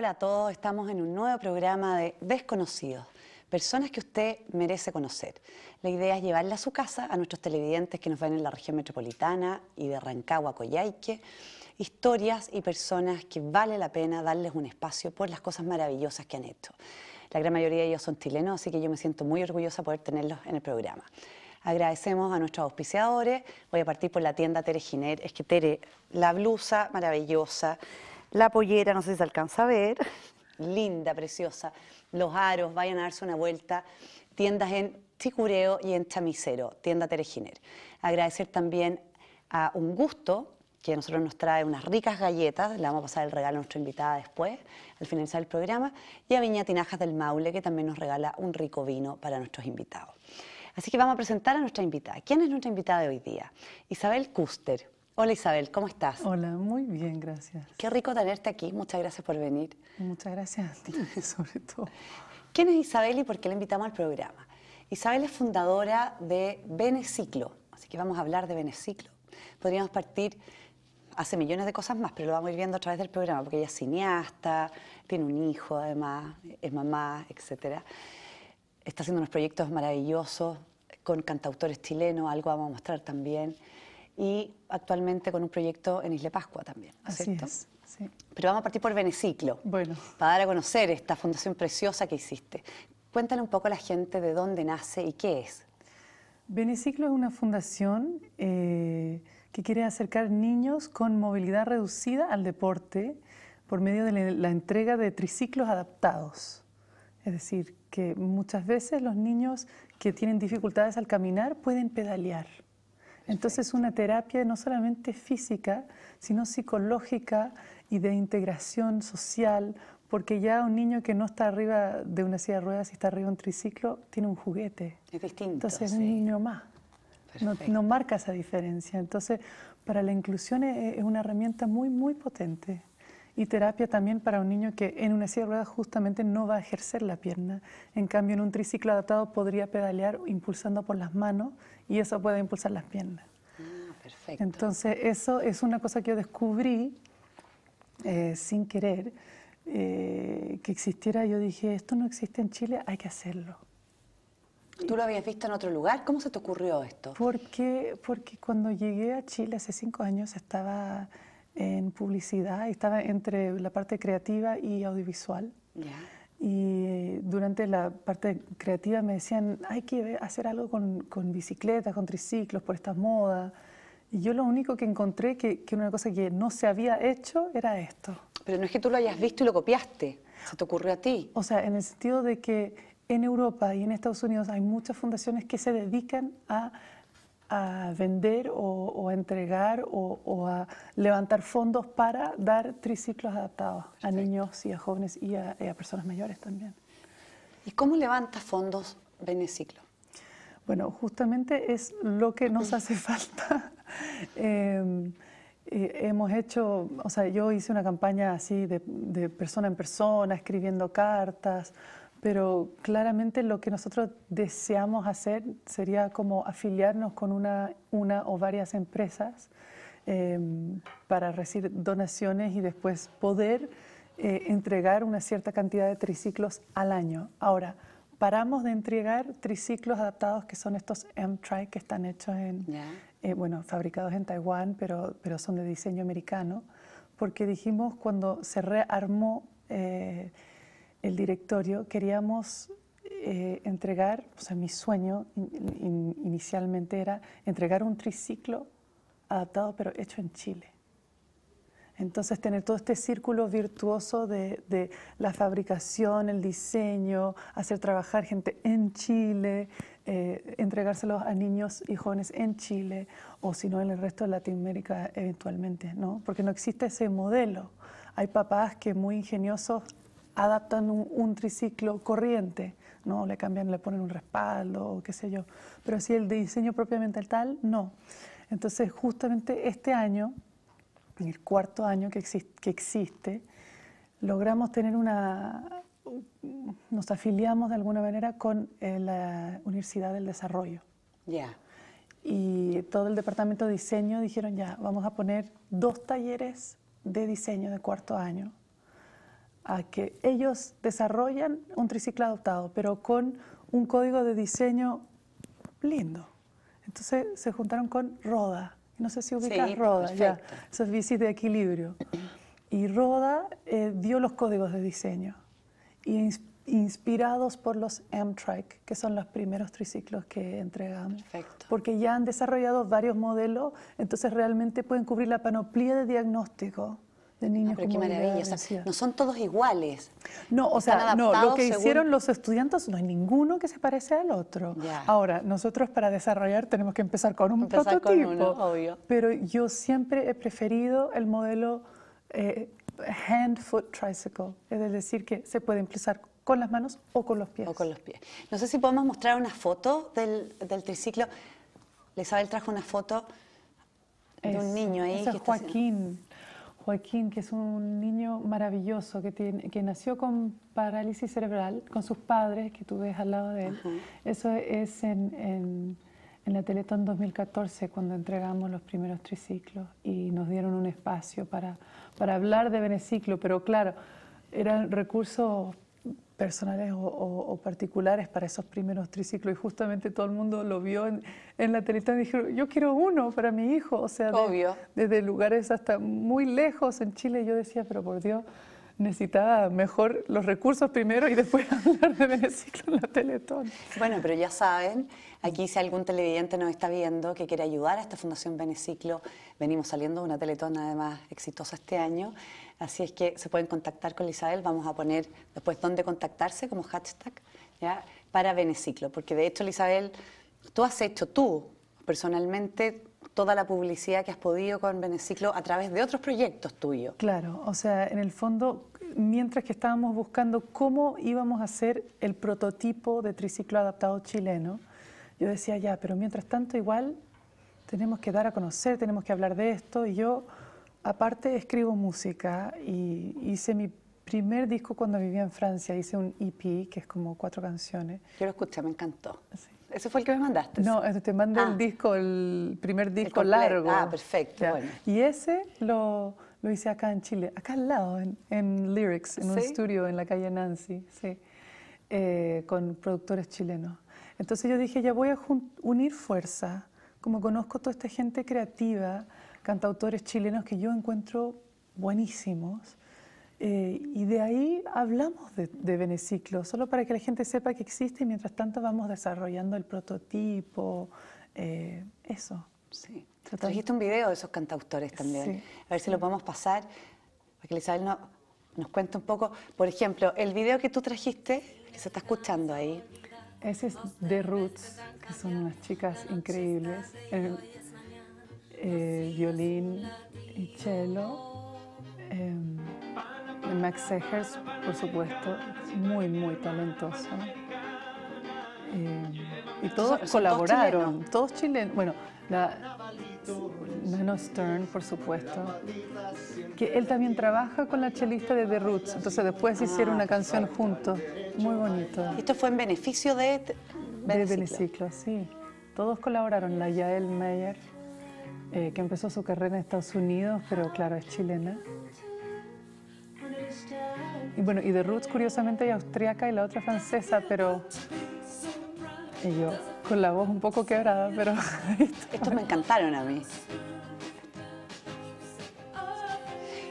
Hola a todos, estamos en un nuevo programa de Desconocidos, personas que usted merece conocer. La idea es llevarla a su casa, a nuestros televidentes que nos ven en la región metropolitana y de Rancagua, Coyhaique, historias y personas que vale la pena darles un espacio por las cosas maravillosas que han hecho. La gran mayoría de ellos son chilenos, así que yo me siento muy orgullosa poder tenerlos en el programa. Agradecemos a nuestros auspiciadores. Voy a partir por la tienda Tere Giner. Es que Tere, la blusa maravillosa, la pollera, no sé si se alcanza a ver. Linda, preciosa. Los aros, vayan a darse una vuelta. Tiendas en Ticureo y en Chamicero, tienda Terejiner. Agradecer también a Un Gusto, que a nosotros nos trae unas ricas galletas, le vamos a pasar el regalo a nuestra invitada después, al finalizar el programa, y a Viña Tinajas del Maule, que también nos regala un rico vino para nuestros invitados. Así que vamos a presentar a nuestra invitada. ¿Quién es nuestra invitada de hoy día? Isabel Custer Hola Isabel, ¿cómo estás? Hola, muy bien, gracias. Qué rico tenerte aquí, muchas gracias por venir. Muchas gracias a ti, sobre todo. ¿Quién es Isabel y por qué la invitamos al programa? Isabel es fundadora de Beneciclo, así que vamos a hablar de Beneciclo. Podríamos partir, hace millones de cosas más, pero lo vamos a ir viendo a través del programa, porque ella es cineasta, tiene un hijo además, es mamá, etc. Está haciendo unos proyectos maravillosos con cantautores chilenos, algo vamos a mostrar también y actualmente con un proyecto en Isla Pascua también. Así es. Sí. Pero vamos a partir por Veneciclo, bueno. para dar a conocer esta fundación preciosa que hiciste. Cuéntale un poco a la gente de dónde nace y qué es. Veneciclo es una fundación eh, que quiere acercar niños con movilidad reducida al deporte por medio de la entrega de triciclos adaptados. Es decir, que muchas veces los niños que tienen dificultades al caminar pueden pedalear. Entonces una terapia no solamente física, sino psicológica y de integración social, porque ya un niño que no está arriba de una silla de ruedas y está arriba de un triciclo tiene un juguete. Es distinto. Entonces es un niño más. No, no, marca esa diferencia. Entonces, para la inclusión es una herramienta muy, muy potente y terapia también para un niño que en una silla de ruedas justamente no va a ejercer la pierna. En cambio, en un triciclo adaptado podría pedalear impulsando por las manos y eso puede impulsar las piernas. Ah, perfecto. Entonces, eso es una cosa que yo descubrí eh, sin querer, eh, que existiera. Yo dije, esto no existe en Chile, hay que hacerlo. ¿Tú lo habías visto en otro lugar? ¿Cómo se te ocurrió esto? Porque, porque cuando llegué a Chile hace cinco años estaba en publicidad, estaba entre la parte creativa y audiovisual. Y durante la parte creativa me decían, hay que hacer algo con, bicicletas, con triciclos, por estas modas. Y yo lo único que encontré que, que una cosa que no se había hecho era esto. Pero no es que tú lo hayas visto y lo copiaste, se te ocurrió a ti. O sea, en el sentido de que en Europa y en Estados Unidos hay muchas fundaciones que se dedican a a vender o, a entregar o, a levantar fondos para dar triciclos adaptados a niños y a jóvenes y a, personas mayores también. ¿Y cómo levanta fondos Beneciclo? Bueno, justamente es lo que nos hace falta. Em, eh, hemos hecho, o sea, yo hice una campaña así de persona en persona, escribiendo cartas, pero claramente lo que nosotros deseamos hacer sería como afiliarnos con una, una o varias empresas em, para recibir donaciones y después poder eh, entregar una cierta cantidad de triciclos al año. Ahora, paramos de entregar triciclos adaptados que son estos M-Tri que están hechos en, eh, bueno, fabricados en Taiwán, pero, pero son de diseño americano, porque dijimos cuando se rearmó... Eh, el directorio, queríamos eh, entregar, o sea, mi sueño inicialmente era entregar un triciclo adaptado pero hecho en Chile. Entonces, tener todo este círculo virtuoso de, la fabricación, el diseño, hacer trabajar gente en Chile, eh, entregárselos a niños y jóvenes en Chile, o si no, en el resto de Latinoamérica eventualmente, ¿no? Porque no existe ese modelo. Hay papás que muy ingeniosos adaptan un, triciclo corriente, ¿no? Le cambian, le ponen un respaldo qué sé yo. Pero si el diseño propiamente tal, no. Entonces, justamente este año, en el cuarto año que, que existe, logramos tener una... Nos afiliamos de alguna manera con eh, la Universidad del Desarrollo. Ya. Y todo el departamento de diseño dijeron, ya, vamos a poner dos talleres de diseño de cuarto año a que ellos desarrollan un triciclo adoptado, pero con un código de diseño lindo. Entonces se juntaron con Roda. No sé si ubicas Roda, ya. es bicis de equilibrio. Y Roda eh, dio los códigos de diseño, inspirados por los Amtrak, que son los primeros triciclos que entregamos. Porque ya han desarrollado varios modelos, entonces realmente pueden cubrir la panoplia de diagnóstico niños. Ah, pero qué maravilla. no son todos iguales. No, o sea, no, lo que hicieron los estudiantes no hay ninguno que se parece al otro. Ahora, nosotros para desarrollar tenemos que empezar con un empezar prototipo. obvio. Pero yo siempre he preferido el modelo eh, hand-foot tricycle, es decir, que se puede empezar con las manos o con los pies. O con los pies. No sé si podemos mostrar una foto del, del triciclo. Isabel trajo una foto de un niño ahí. es Joaquín. Joaquín, que es un niño maravilloso que, tiene, que nació con parálisis cerebral, con sus padres, que tú ves al lado de él. Eso es en, en, en, la Teletón 2014, cuando entregamos los primeros triciclos y nos dieron un espacio para, para hablar de Beneciclo, pero claro, eran recursos personales o, particulares para esos primeros triciclos y justamente todo el mundo lo vio en, la televisión y dijeron, yo quiero uno para mi hijo, o sea, desde lugares hasta muy lejos en Chile yo decía, pero por Dios, necesitaba mejor los recursos primero y después hablar de Beneciclo en la Teletón. Bueno, pero ya saben Aquí si algún televidente nos está viendo que quiere ayudar a esta Fundación Beneciclo, venimos saliendo de una teletona además exitosa este año, así es que se pueden contactar con Isabel, vamos a poner después dónde contactarse como hashtag para Beneciclo, porque de hecho Isabel, tú has hecho tú personalmente toda la publicidad que has podido con Beneciclo a través de otros proyectos tuyos. Claro, o sea, en el fondo, mientras que estábamos buscando cómo íbamos a hacer el prototipo de triciclo adaptado chileno, yo decía, ya, pero mientras tanto igual tenemos que dar a conocer, tenemos que hablar de esto. Y yo, aparte, escribo música y hice mi primer disco cuando vivía en Francia, hice un EP, que es como cuatro canciones. Yo lo escuché, me encantó. ¿Ese fue el que me mandaste? No, este, te mandé el ah. disco, el primer disco largo. Ah, perfecto. Y ese lo, lo, hice acá en Chile, acá al lado, en, Lyrics, en un estudio en la calle Nancy, eh, con productores chilenos. Entonces yo dije, ya voy a unir fuerza, como conozco toda esta gente creativa, cantautores chilenos que yo encuentro buenísimos. Eh, y de ahí hablamos de, Beneciclo, solo para que la gente sepa que existe y mientras tanto vamos desarrollando el prototipo, eh, eso. Sí. Trajiste un video de esos cantautores también. A ver si lo podemos pasar, para que Isabel nos cuente un poco. Por ejemplo, el video que tú trajiste, que se está escuchando ahí. Ese es The Roots, que son unas chicas increíbles. violín y cello. Em, Max Segers, por supuesto, muy, muy talentoso. Em, y todos colaboraron, todos chilenos. Bueno, la, Nano Stern, por supuesto. Que él también trabaja con la chelista de The Roots, entonces después hicieron una canción juntos. Muy bonito. Esto fue en beneficio de... Beneciclo. De Beneciclo, sí. Todos colaboraron, la Yael Meyer, eh, que empezó su carrera en Estados Unidos, pero claro, es chilena. Y bueno, y The Roots, curiosamente, es austriaca y la otra francesa, pero... Y con la voz un poco quebrada, pero... Estos me encantaron a mí.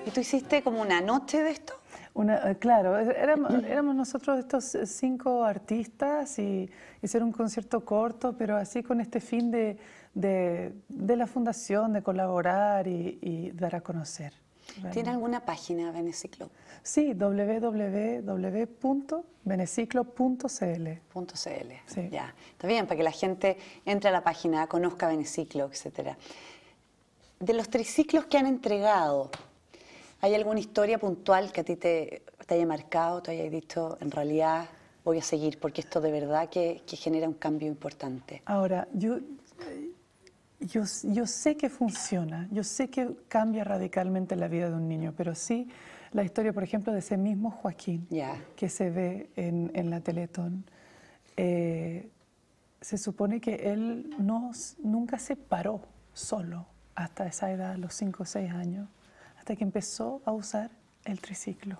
¿Y tú hiciste como una noche de esto? Eh, claro, éramos, nosotros estos eh, cinco artistas y hicieron un concierto corto, pero así con este fin de, de, la fundación, de colaborar y dar a conocer. ¿Tiene alguna página Beneciclo? Sí, www.beneciclo.cl. Sí. Ya, está bien, para que la gente entre a la página, conozca Beneciclo, etc. De los triciclos que han entregado, ¿hay alguna historia puntual que a ti te, te haya marcado, te haya dicho, en realidad voy a seguir, porque esto de verdad que, que genera un cambio importante? Ahora, yo yo, sé que funciona, yo sé que cambia radicalmente la vida de un niño, pero sí la historia, por ejemplo, de ese mismo Joaquín que se ve en, la Teletón. Eh, se supone que él no, nunca se paró solo hasta esa edad, los 5 o 6 años, hasta que empezó a usar el triciclo.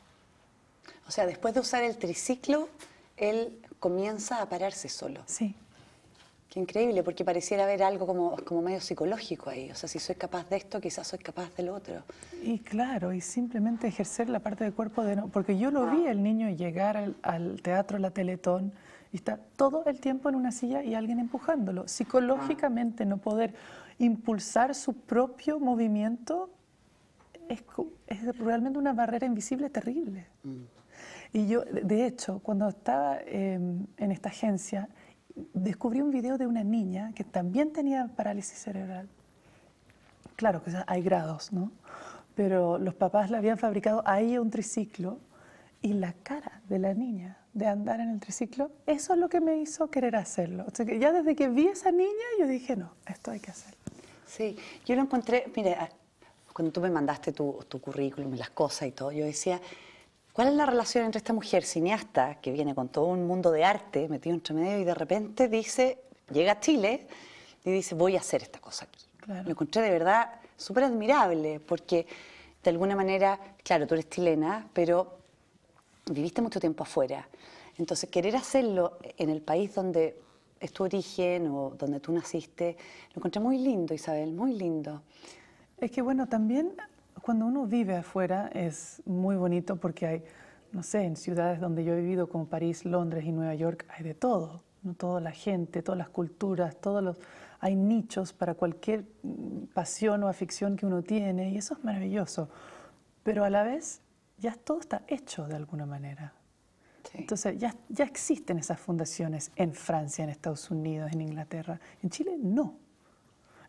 O sea, después de usar el triciclo, él comienza a pararse solo. Sí. Qué increíble, porque pareciera haber algo como, medio psicológico ahí. O sea, si soy capaz de esto, quizás soy capaz del otro. Y claro, y simplemente ejercer la parte de cuerpo de... No, porque yo lo vi el niño llegar al, teatro La Teletón y está todo el tiempo en una silla y alguien empujándolo. Psicológicamente no poder impulsar su propio movimiento es, realmente una barrera invisible terrible. Mm. Y yo, de hecho, cuando estaba em, en esta agencia descubrí un video de una niña que también tenía parálisis cerebral. Claro que hay grados, ¿no? Pero los papás le habían fabricado ahí ella un triciclo y la cara de la niña de andar en el triciclo, eso es lo que me hizo querer hacerlo. O sea, que ya desde que vi a esa niña, yo dije, no, esto hay que hacerlo. Sí, yo lo encontré, mire, cuando tú me mandaste tu, tu currículum y las cosas y todo, yo decía, ¿Cuál es la relación entre esta mujer cineasta que viene con todo un mundo de arte metido entre medio y de repente dice, llega a Chile y dice, voy a hacer esta cosa aquí? Lo encontré de verdad súper admirable porque de alguna manera, claro, tú eres chilena, pero viviste mucho tiempo afuera. Entonces, querer hacerlo en el país donde es tu origen o donde tú naciste, lo encontré muy lindo, Isabel, muy lindo. Es que bueno, también cuando uno vive afuera es muy bonito porque hay, no sé, en ciudades donde yo he vivido como París, Londres y Nueva York hay de todo, ¿no? toda la gente, todas las culturas, todos los, hay nichos para cualquier mm, pasión o afición que uno tiene y eso es maravilloso. Pero a la vez ya todo está hecho de alguna manera. Entonces, ya, ya existen esas fundaciones en Francia, en Estados Unidos, en Inglaterra. En Chile, no.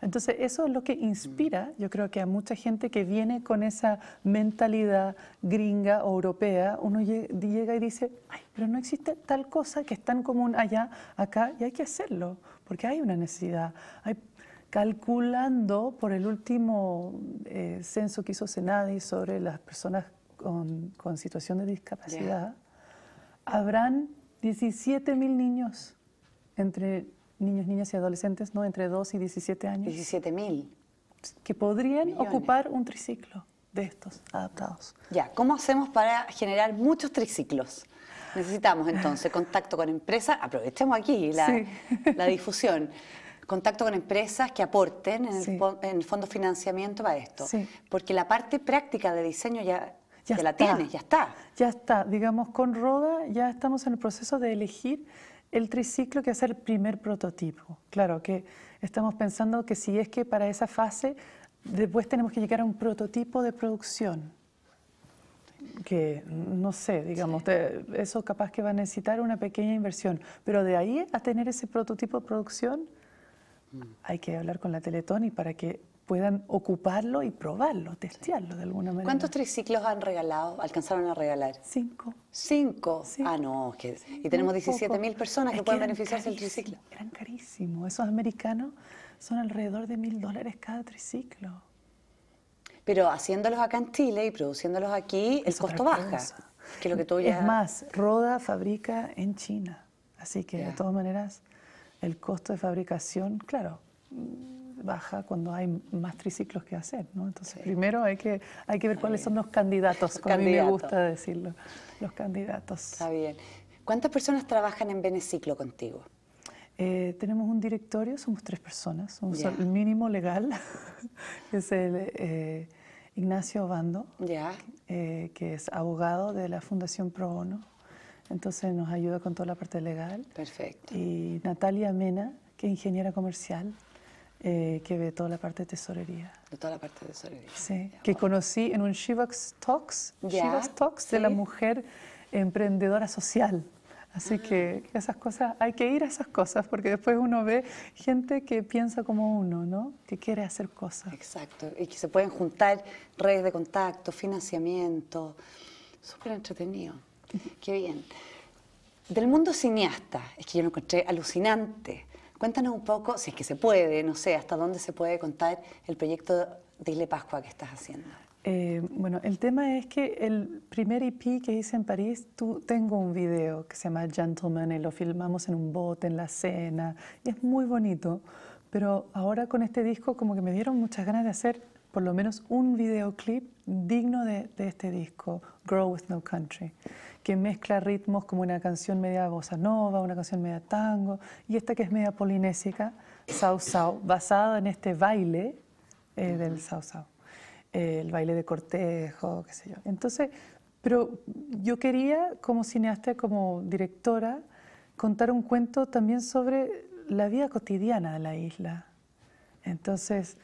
Entonces, eso es lo que inspira, yo creo que a mucha gente que viene con esa mentalidad gringa o europea, uno llega y dice, ay, pero no existe tal cosa que es tan común allá, acá, y hay que hacerlo, porque hay una necesidad. calculando por el último eh, censo que hizo Senadi sobre las personas con, situación de discapacidad, habrán habrán 17.000 niños entre niños, niñas y adolescentes, ¿no? Entre 2 y 17 años. 17 Que podrían ocupar un triciclo de estos adaptados. Ya, ¿cómo hacemos para generar muchos triciclos? Necesitamos entonces contacto con empresas, aprovechemos aquí la, difusión, contacto con empresas que aporten en, el, fondo financiamiento para esto, porque la parte práctica de diseño ya, ya, ya la tienes, ya está. Ya está, digamos, con Roda ya estamos en el proceso de elegir el triciclo que es el primer prototipo. Claro que estamos pensando que si es que para esa fase después tenemos que llegar a un prototipo de producción que no sé, digamos, eso capaz que va a necesitar una pequeña inversión, pero de ahí a tener ese prototipo de producción mm. hay que hablar con la Teletón y para que puedan ocuparlo y probarlo, testearlo de alguna manera. ¿Cuántos triciclos han regalado, alcanzaron a regalar? Cinco. ¿Cinco? Ah, no, y tenemos 17.000 personas que, pueden beneficiarse del triciclo. Eran carísimos, esos americanos son alrededor de mil dólares cada triciclo. Pero haciéndolos acá en Chile y produciéndolos aquí, el costo baja. Que lo que tú Es más, Roda fabrica en China, así que de todas maneras el costo de fabricación, claro baja cuando hay más triciclos que hacer. ¿no? Entonces, primero hay que, hay que ver cuáles son los candidatos, como a mí me gusta decirlo, los candidatos. Está bien. ¿Cuántas personas trabajan en Beneciclo contigo? Eh, tenemos un directorio, somos tres personas, somos el mínimo legal, es el eh, Ignacio Bando, ya, eh, que es abogado de la Fundación Pro Ono, entonces nos ayuda con toda la parte legal. Perfecto. Y Natalia Mena, que es ingeniera comercial, eh, que ve toda la parte de tesorería. De toda la parte de tesorería. Sí, que conocí en un Shivax Talks, yeah. Talks de la mujer emprendedora social. Así ah. que esas cosas, hay que ir a esas cosas porque después uno ve gente que piensa como uno, ¿no? Que quiere hacer cosas. Exacto, y que se pueden juntar redes de contacto, financiamiento. Súper entretenido. Qué bien. Del mundo cineasta, es que yo lo encontré alucinante Cuéntanos un poco, si es que se puede, no sé, hasta dónde se puede contar el proyecto de Pascua que estás haciendo. Eh, bueno, el tema es que el primer EP que hice en París, tú, tengo un video que se llama Gentleman y lo filmamos en un bote, en la cena, y es muy bonito. Pero ahora con este disco como que me dieron muchas ganas de hacer por lo menos un videoclip digno de, este disco, Grow with No Country, que mezcla ritmos como una canción media bossa nova, una canción media tango, y esta que es media polinésica, Sao Sao, basada en este baile eh, del Sao Sao, eh, el baile de cortejo, qué sé yo. Entonces, pero yo quería, como cineasta, como directora, contar un cuento también sobre la vida cotidiana de la isla. Entonces,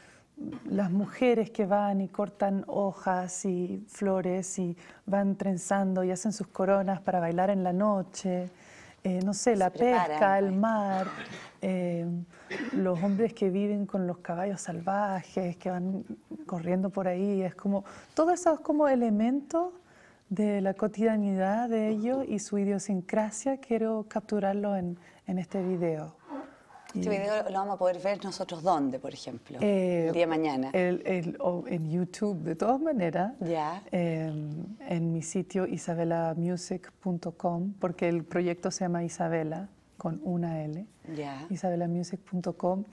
las mujeres que van y cortan hojas y flores y van trenzando y hacen sus coronas para bailar en la noche, eh, no sé, la pesca, el pues. mar, eh, los hombres que viven con los caballos salvajes, que van corriendo por ahí, es como, todos esos como elementos de la cotidianidad de ellos y su idiosincrasia quiero capturarlo en, en este video. ¿Este video lo vamos a poder ver nosotros dónde, por ejemplo? Eh, el día de mañana. en YouTube, de todas maneras. Ya. Em, en mi sitio isabelamusic.com, porque el proyecto se llama Isabela, con una L. Ya. Isabelamusic.com.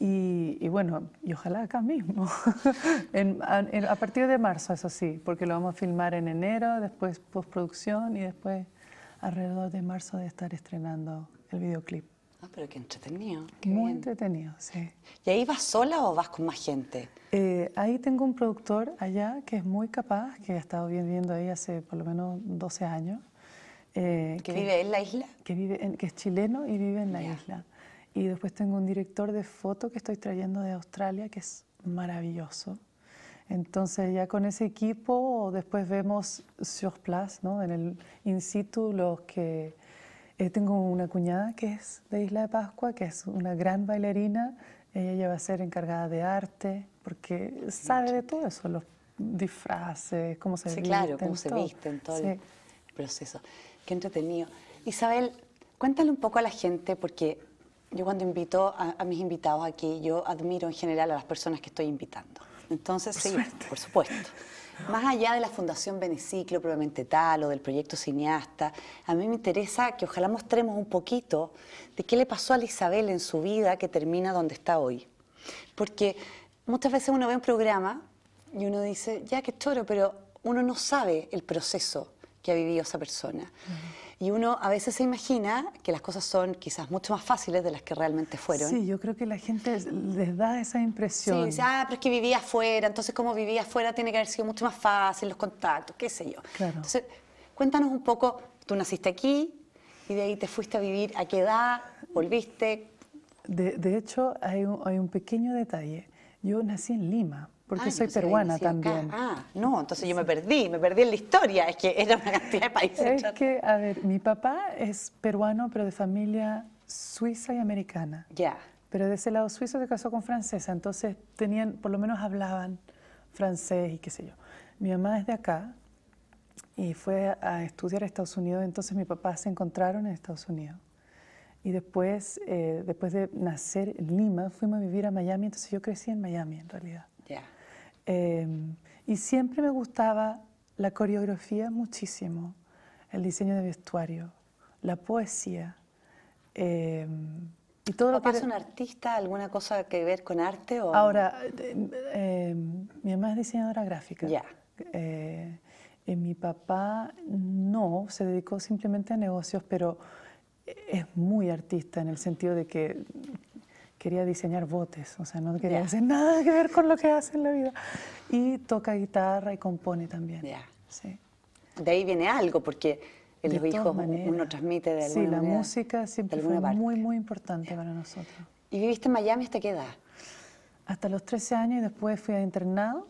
Y, y, bueno, y ojalá acá mismo. a partir de marzo, eso sí, porque lo vamos a filmar en enero, después postproducción y después alrededor de marzo de estar estrenando el videoclip. Ah, pero qué entretenido. Muy entretenido, sí. ¿Y ahí vas sola o vas con más gente? Eh, ahí tengo un productor allá que es muy capaz, que ha estado viendo ahí hace por lo menos 12 años. Eh, ¿Que, vive en la isla? Que, vive en, que es chileno y vive en la isla. Y después tengo un director de foto que estoy trayendo de Australia, que es maravilloso. Entonces ya con ese equipo después vemos sur place, ¿no? en el in situ los que eh, tengo una cuñada que es de Isla de Pascua, que es una gran bailarina. Ella va a ser encargada de arte, porque sabe de todo eso, los disfraces, cómo se sí, claro, cómo se visten, todo sí. el proceso. Qué entretenido. Isabel, cuéntale un poco a la gente, porque yo cuando invito a mis invitados aquí, yo admiro en general a las personas que estoy invitando. Entonces, sí, por supuesto. Más allá de la Fundación Beneciclo, probablemente tal, o del proyecto Cineasta, a mí me interesa que ojalá mostremos un poquito de qué le pasó a Isabel en su vida que termina donde está hoy. Porque muchas veces uno ve un programa y uno dice, ya que choro, pero uno no sabe el proceso que ha vivido esa persona y uno a veces se imagina que las cosas son quizás mucho más fáciles de las que realmente fueron. Sí, yo creo que la gente les da esa impresión. Sí, dice, ah, pero es que vivía afuera, entonces como vivía afuera tiene que haber sido mucho más fácil los contactos, qué sé yo. Claro. Entonces, cuéntanos un poco, tú naciste aquí y de ahí te fuiste a vivir, ¿a qué edad? ¿Volviste? De, hecho, hay un pequeño detalle. Yo nací en Lima porque ah, soy peruana también. Ah, no, entonces yo me perdí, me perdí en la historia, es que era una cantidad de países. Es que, a ver, mi papá es peruano, pero de familia suiza y americana. Ya. Pero de ese lado suizo se casó con francesa, entonces tenían, por lo menos hablaban francés y qué sé yo. Mi mamá es de acá y fue a estudiar a Estados Unidos, entonces mi papá se encontraron en Estados Unidos. Y después, eh, después de nacer en Lima, fuimos a vivir a Miami, entonces yo crecí en Miami en realidad. Em, y siempre me gustaba la coreografía muchísimo, el diseño de vestuario, la poesía. Em, y todo papá lo que... es un artista? ¿Alguna cosa que ver con arte? O... Ahora, em, mi mamá es diseñadora gráfica. Ya. Eh, mi papá no, se dedicó simplemente a negocios, pero es muy artista en el sentido de que quería diseñar botes, o sea, no quería hacer nada que ver con lo que hace en la vida. Y toca guitarra y compone también. Ya, Sí. De ahí viene algo, porque el los hijos uno transmite de alguna Sí, la música siempre fue muy, muy importante para nosotros. ¿Y viviste en Miami hasta qué edad? Hasta los 13 años y después fui a internado,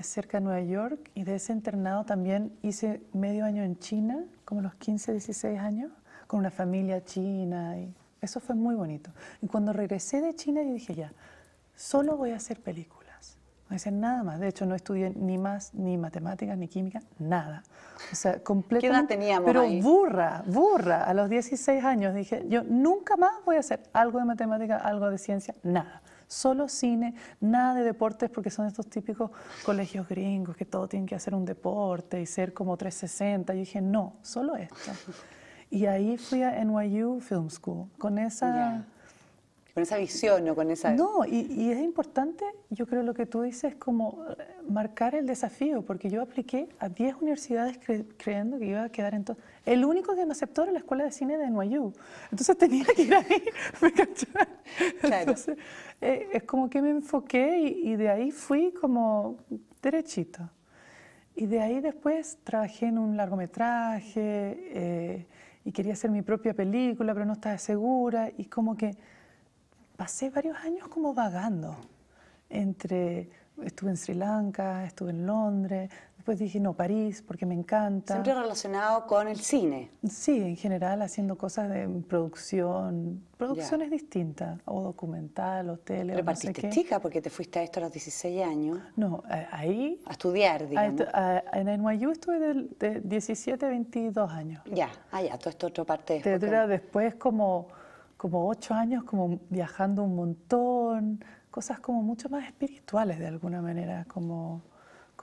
cerca de Nueva York, y de ese internado también hice medio año en China, como los 15, 16 años, con una familia china y eso fue muy bonito. Y cuando regresé de China, yo dije, ya, solo voy a hacer películas. No voy hacer nada más. De hecho, no estudié ni más, ni matemáticas, ni química, nada. O sea, completamente... ¿Qué edad Pero burra, burra. A los 16 años dije, yo nunca más voy a hacer algo de matemática, algo de ciencia, nada solo cine, nada de deportes porque son estos típicos colegios gringos que todo tienen que hacer un deporte y ser como 360. Yo dije, no, solo esto. Y ahí fui a NYU Film School, con esa... Con esa visión, o Con esa... No, y, es importante, yo creo lo que tú dices, como eh, marcar el desafío, porque yo apliqué a 10 universidades creyendo que iba a quedar en todo. El único que me aceptó era la Escuela de Cine de NYU. Entonces tenía que ir ahí, Entonces, eh, es como que me enfoqué y, de ahí fui como derechito. Y de ahí después trabajé en un largometraje, eh, y quería hacer mi propia película, pero no estaba segura y como que pasé varios años como vagando entre estuve en Sri Lanka, estuve en Londres, Después dije, no, París, porque me encanta. Siempre relacionado con el cine. Sí, en general haciendo cosas de producción, producciones distintas, o documental, o tele. o partiste no chica porque te fuiste a esto a los 16 años. No, ahí... A estudiar, digamos. en NYU estuve de, 17 a 22 años. Ya, ah, ya, todo esto otra parte. Te dura después como, como 8 años como viajando un montón, cosas como mucho más espirituales de alguna manera, como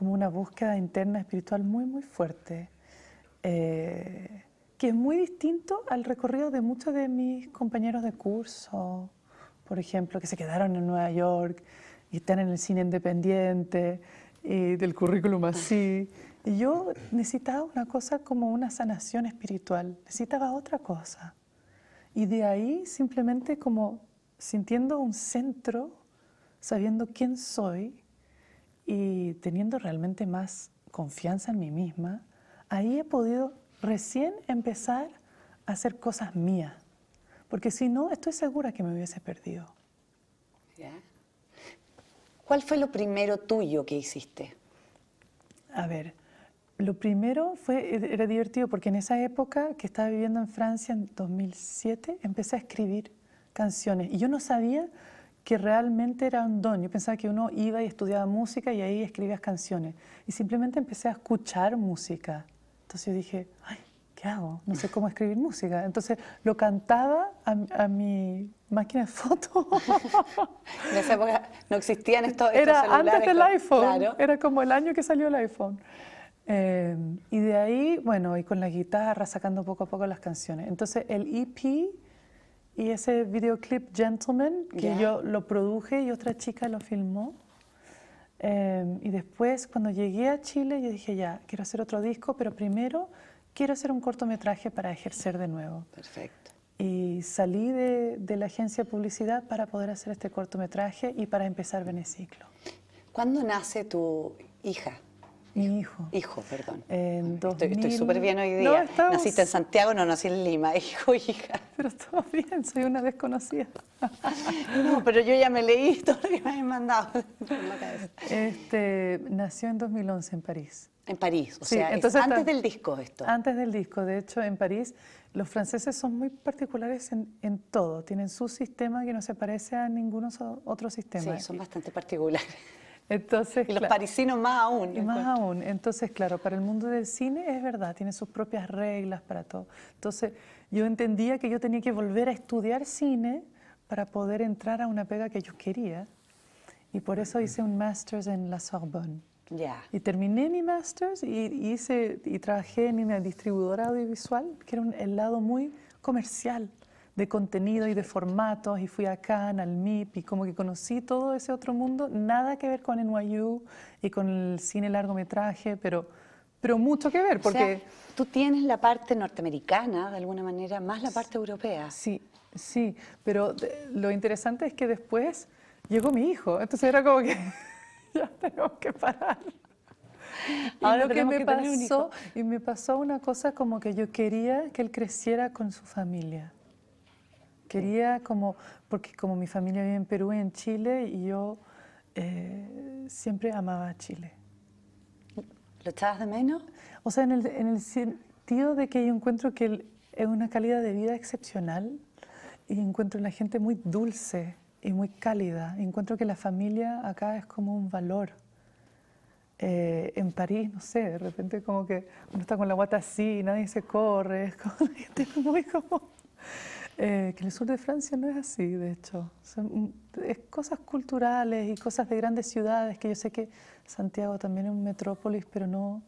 una búsqueda interna espiritual muy, muy fuerte, eh, que es muy distinto al recorrido de muchos de mis compañeros de curso, por ejemplo, que se quedaron en Nueva York y están en el cine independiente y del currículum así. Y yo necesitaba una cosa como una sanación espiritual, necesitaba otra cosa. Y de ahí simplemente como sintiendo un centro, sabiendo quién soy, y teniendo realmente más confianza en mí misma, ahí he podido recién empezar a hacer cosas mías, porque si no, estoy segura que me hubiese perdido. ¿Cuál fue lo primero tuyo que hiciste? A ver, lo primero fue, era divertido porque en esa época que estaba viviendo en Francia en 2007, empecé a escribir canciones y yo no sabía que realmente era un don. Yo pensaba que uno iba y estudiaba música y ahí escribías canciones. Y simplemente empecé a escuchar música. Entonces yo dije, ay, ¿qué hago? No sé cómo escribir música. Entonces lo cantaba a, mi máquina de fotos. en esa época no existían estos, Era antes del iPhone. Era como el año que salió el iPhone. Eh, y de ahí, bueno, y con la guitarra, sacando poco a poco las canciones. Entonces el EP y ese videoclip Gentleman, que yo lo produje y otra chica lo filmó. Em, y después, cuando llegué a Chile, yo dije, ya, quiero hacer otro disco, pero primero quiero hacer un cortometraje para ejercer de nuevo. Perfecto. Y salí de, de la agencia de publicidad para poder hacer este cortometraje y para empezar Beneciclo. ¿Cuándo nace tu hija? Mi hijo. Hijo, perdón. Eh, estoy súper bien hoy día. Naciste en Santiago, no nací en Lima. Hijo, hija. Pero todo bien, soy una desconocida. no, pero yo ya me leí todo lo que me han mandado Este, nació en 2011 en París. En París, o sea, entonces, antes del disco esto. Antes del disco, de hecho, en París los franceses son muy particulares en, todo, tienen su sistema que no se parece a ninguno otro sistema. Sí, son bastante particulares. Entonces, los parisinos más aún. Y más aún. Entonces, claro, para el mundo del cine es verdad, tiene sus propias reglas para todo. Entonces, yo entendía que yo tenía que volver a estudiar cine para poder entrar a una pega que yo quería. Y por eso hice un máster en la Sorbonne. ya Y terminé mi máster y, hice, y trabajé en una distribuidora audiovisual, que era el lado muy comercial de contenido y de formatos y fui a Cannes, al MIP y como que conocí todo ese otro mundo, nada que ver con NYU y con el cine largometraje, pero, pero mucho que ver porque... tú tienes la parte norteamericana de alguna manera, más la parte europea. Sí, sí, pero eh, lo interesante es que después llegó mi hijo, entonces era como que ya tengo que parar. Ahora lo que me pasó, y me pasó una cosa como que yo quería que él creciera con su familia. Quería como, porque como mi familia vive en Perú y en Chile, y yo eh, siempre amaba Chile. ¿Lo echabas de menos? O sea, en el, sentido de que yo encuentro que es una calidad de vida excepcional y encuentro la gente muy dulce y muy cálida. Encuentro que la familia acá es como un valor. Eh, en París, no sé, de repente como que uno está con la guata así, nadie se corre, es como la gente muy como... Eh, que el sur de Francia no es así, de hecho. Son mm, es cosas culturales y cosas de grandes ciudades, que yo sé que Santiago también es un metrópolis, pero no,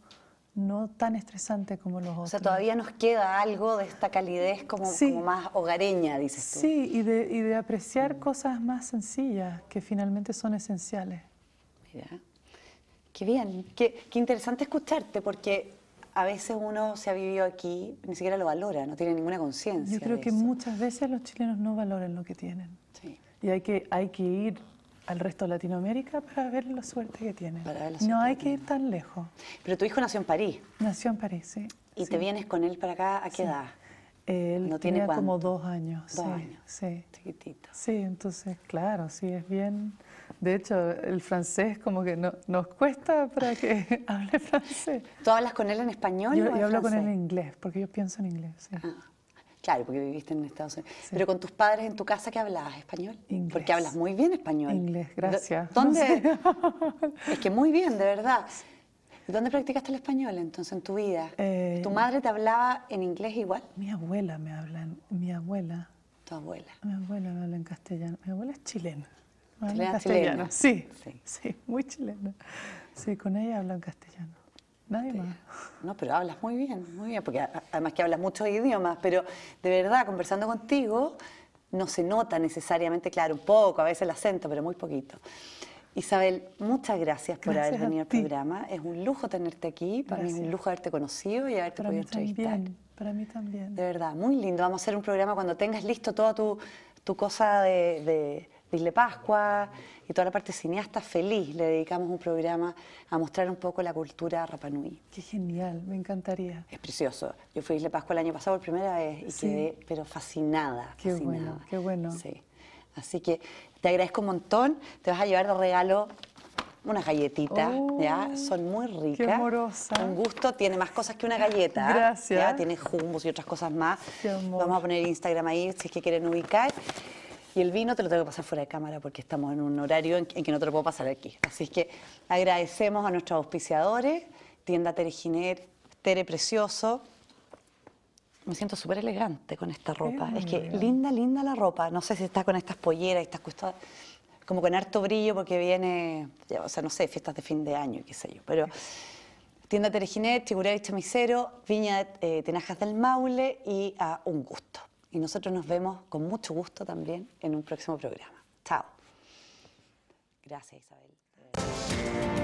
no tan estresante como los otros. O sea, todavía nos queda algo de esta calidez como, más hogareña, dices tú. Sí, y de, y de apreciar cosas más sencillas que finalmente son esenciales. Mira, qué bien, qué, qué interesante escucharte, porque a veces uno se ha vivido aquí, ni siquiera lo valora, no tiene ninguna conciencia. Yo creo que muchas veces los chilenos no valoran lo que tienen. Y hay que, hay que ir al resto de Latinoamérica para ver la suerte que tienen. no hay que ir tan lejos. Pero tu hijo nació en París. Nació en París, sí. ¿Y te vienes con él para acá a qué edad? Él tiene tenía como dos años. Dos años. Sí. Chiquitito. Sí, entonces, claro, sí, es bien de hecho, el francés como que no, nos cuesta para que hable francés. ¿Tú hablas con él en español? Yo, o yo hablo con él en inglés, porque yo pienso en inglés. Ah, claro, porque viviste en Estados Unidos. Pero con tus padres en tu casa, ¿qué hablabas? ¿Español? Porque hablas muy bien español. Inglés, gracias. ¿Dónde? Es que muy bien, de verdad. ¿Dónde practicaste el español entonces en tu vida? Eh, ¿Tu madre te hablaba en inglés igual? Mi abuela me habla, mi abuela. ¿Tu abuela? Mi abuela me habla en castellano. Mi abuela es chilena chilena, Sí, sí, muy chilena. Sí, con ella hablan castellano. Nadie más. No, pero hablas muy bien, muy bien, porque además que hablas muchos idiomas, pero de verdad, conversando contigo, no se nota necesariamente, claro, un poco, a veces el acento, pero muy poquito. Isabel, muchas gracias, por haber venido al programa. Es un lujo tenerte aquí, para mí es un lujo haberte conocido y haberte podido entrevistar. Para mí también. De verdad, muy lindo. Vamos a hacer un programa cuando tengas listo toda tu, cosa de Isle Pascua y toda la parte cineasta feliz, le dedicamos un programa a mostrar un poco la cultura Rapanui. Qué genial, me encantaría. Es precioso. Yo fui a Isle Pascua el año pasado por primera vez y quedé, pero fascinada. Qué bueno, qué bueno. Sí. Así que te agradezco un montón. Te vas a llevar de regalo unas galletitas, ¿ya? Oh, Son muy ricas. Qué amorosa. Un gusto, tiene más cosas que una galleta. Gracias. Tiene jumbos y otras cosas más. Vamos a poner Instagram ahí si es que quieren ubicar. Y el vino te lo tengo que pasar fuera de cámara porque estamos en un horario en, que no te lo puedo pasar aquí. Así que agradecemos a nuestros auspiciadores, tienda Terejinet, Tere Precioso. Me siento súper elegante con esta ropa. Es, que linda, linda la ropa. No sé si está con estas polleras, estas costadas, como con harto brillo porque viene, o sea, no sé, fiestas de fin de año, qué sé yo, pero tienda Terejinet, Chigurá y Chamicero, Viña de eh, Tenajas del Maule y a Un Gusto y nosotros nos vemos con mucho gusto también en un próximo programa. Chao. Gracias, Isabel.